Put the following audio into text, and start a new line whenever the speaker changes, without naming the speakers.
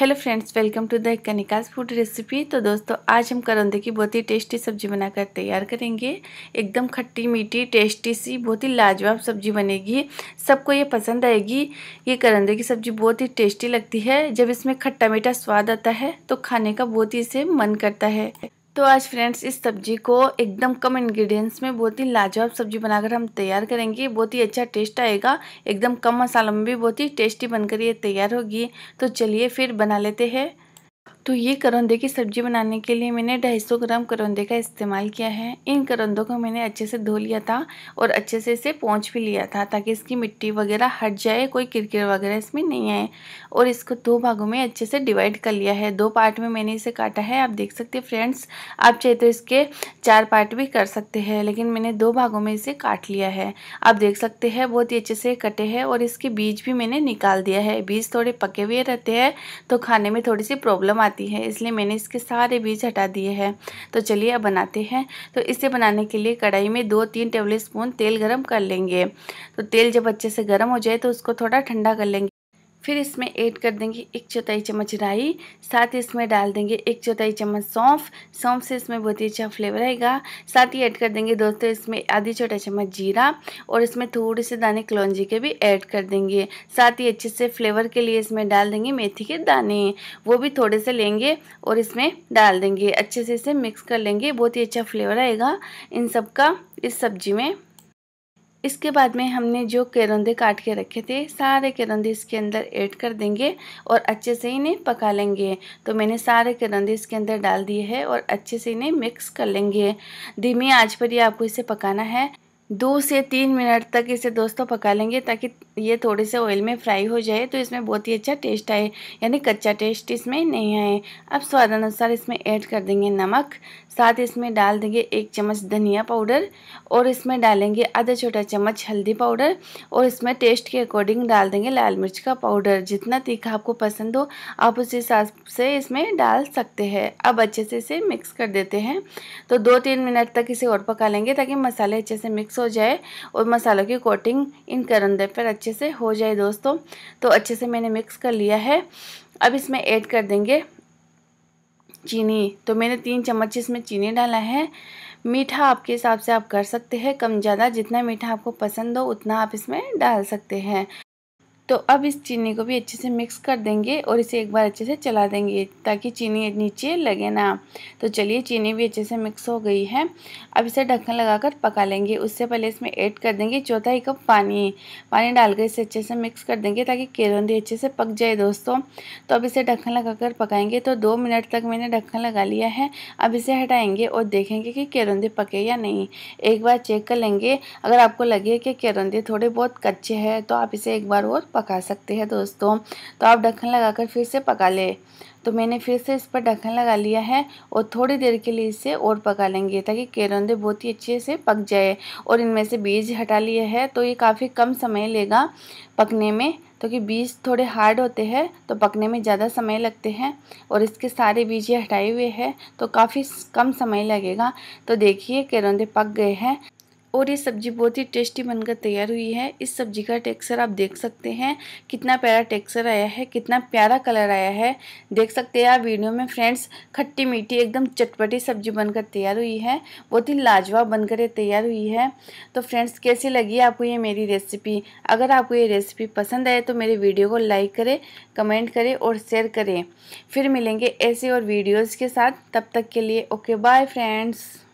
hello friends welcome to the Kanika's food recipe तो दोस्तों आज हम करौंदे की बहुत ही टेस्टी सब्जी बनाकर तैयार करेंगे एकदम खट्टी मीठी टेस्टी सी बहुत ही लाजवाब सब्जी बनेगी सबको ये पसंद आएगी ये करौंदे की सब्जी बहुत ही टेस्टी लगती है जब इसमें खट्टा मीठा स्वाद आता है तो खाने का बहुत ही इसे मन करता है तो आज फ्रेंड्स इस सब्जी को एकदम कम इंग्रेडिएंट्स में बहुत ही लाजवाब सब्जी बनाकर हम तैयार करेंगे बहुत ही अच्छा टेस्ट आएगा एकदम कम मसालों में भी बहुत ही टेस्टी बनकर ये तैयार होगी तो चलिए फिर बना लेते हैं तो ये करौंदे की सब्ज़ी बनाने के लिए मैंने 250 ग्राम करौंदे का इस्तेमाल किया है इन करौंदों को मैंने अच्छे से धो लिया था और अच्छे से इसे पोंछ भी लिया था ताकि इसकी मिट्टी वगैरह हट जाए कोई किरकिर वगैरह इसमें नहीं आए और इसको दो भागों में अच्छे से डिवाइड कर लिया है दो पार्ट में मैंने इसे काटा है आप देख सकते हैं फ्रेंड्स आप चाहे तो इसके चार पार्ट भी कर सकते हैं लेकिन मैंने दो भागों में इसे काट लिया है आप देख सकते हैं बहुत ही अच्छे से कटे हैं और इसके बीज भी मैंने निकाल दिया है बीज थोड़े पके हुए रहते हैं तो खाने में थोड़ी सी प्रॉब्लम आती आती है इसलिए मैंने इसके सारे बीज हटा दिए हैं तो चलिए अब बनाते हैं तो इसे बनाने के लिए कढ़ाई में दो तीन टेबल स्पून तेल गर्म कर लेंगे तो तेल जब अच्छे से गर्म हो जाए तो उसको थोड़ा ठंडा कर लेंगे फिर इसमें ऐड कर देंगे एक चौथाई चम्मच राई साथ ही इसमें डाल देंगे एक चौथाई चम्मच सौंफ सौंफ से इसमें बहुत ही अच्छा फ्लेवर आएगा साथ ही ऐड कर देंगे दोस्तों इसमें आधी छोटा चम्मच जीरा और इसमें थोड़े से दाने कलौजी के भी ऐड कर देंगे साथ ही अच्छे से फ्लेवर के लिए इसमें डाल देंगे मेथी के दाने वो भी थोड़े से लेंगे और इसमें डाल देंगे अच्छे से इसे मिक्स कर लेंगे बहुत ही अच्छा फ्लेवर आएगा इन सब का इस सब्जी में इसके बाद में हमने जो करौंदे काट के रखे थे सारे करौंदे इसके अंदर ऐड कर देंगे और अच्छे से इन्हें पका लेंगे तो मैंने सारे करौंदे इसके अंदर डाल दिए हैं और अच्छे से इन्हें मिक्स कर लेंगे धीमी आंच पर ही आपको इसे पकाना है दो से तीन मिनट तक इसे दोस्तों पका लेंगे ताकि ये थोड़े से ऑयल में फ्राई हो जाए तो इसमें बहुत ही अच्छा टेस्ट आए यानी कच्चा टेस्ट इसमें नहीं आए अब स्वाद अनुसार इसमें ऐड कर देंगे नमक साथ इसमें डाल देंगे एक चम्मच धनिया पाउडर और इसमें डालेंगे आधा छोटा चम्मच हल्दी पाउडर और इसमें टेस्ट के अकॉर्डिंग डाल देंगे लाल मिर्च का पाउडर जितना तीखा आपको पसंद हो आप उस हिसाब से इसमें डाल सकते हैं अब अच्छे से इसे मिक्स कर देते हैं तो दो तीन मिनट तक इसे और पका लेंगे ताकि मसाले अच्छे से मिक्स हो जाए और मसालों की कोटिंग इन करंदे पर अच्छे से हो जाए दोस्तों तो अच्छे से मैंने मिक्स कर लिया है अब इसमें ऐड कर देंगे चीनी तो मैंने तीन चम्मच इसमें चीनी डाला है मीठा आपके हिसाब से आप कर सकते हैं कम ज़्यादा जितना मीठा आपको पसंद हो उतना आप इसमें डाल सकते हैं तो अब इस चीनी को भी अच्छे से मिक्स कर देंगे और इसे एक बार अच्छे से चला देंगे ताकि चीनी नीचे लगे ना तो चलिए चीनी भी अच्छे से मिक्स हो गई है अब इसे ढक्कन लगाकर पका लेंगे उससे पहले इसमें ऐड कर देंगे चौथा ही कप पानी पानी डालकर इसे अच्छे से मिक्स कर देंगे ताकि केरौंदी अच्छे से पक जाए दोस्तों तो अब इसे ढक्कन कर पकाएंगे तो दो मिनट तक मैंने ढक्कन लगा लिया है अब इसे हटाएंगे और देखेंगे कि केरौंदे पके या नहीं एक बार चेक कर लेंगे अगर आपको लगे कि केरौंदे थोड़े बहुत कच्चे हैं तो आप इसे एक बार और पका सकते हैं दोस्तों तो आप ढक्कन लगाकर फिर से पका ले तो मैंने फिर से इस पर ढक्कन लगा लिया है और थोड़ी देर के लिए इसे और पका लेंगे ताकि केरौंदे बहुत ही अच्छे से पक जाए और इनमें से बीज हटा लिए है तो ये काफ़ी कम समय लेगा पकने में क्योंकि तो बीज थोड़े हार्ड होते हैं तो पकने में ज़्यादा समय लगते हैं और इसके सारे बीज हटाए हुए हैं तो काफ़ी कम समय लगेगा तो देखिए केरौंदे पक गए हैं और ये सब्ज़ी बहुत ही टेस्टी बनकर तैयार हुई है इस सब्ज़ी का टेक्सचर आप देख सकते हैं कितना प्यारा टेक्सचर आया है कितना प्यारा कलर आया है देख सकते हैं आप वीडियो में फ्रेंड्स खट्टी मीठी एकदम चटपटी सब्ज़ी बनकर तैयार हुई है बहुत ही लाजवाब बनकर ये तैयार हुई है तो फ्रेंड्स कैसी लगी आपको ये मेरी रेसिपी अगर आपको ये रेसिपी पसंद आए तो मेरे वीडियो को लाइक करें कमेंट करें और शेयर करें फिर मिलेंगे ऐसे और वीडियोज़ के साथ तब तक के लिए ओके बाय फ्रेंड्स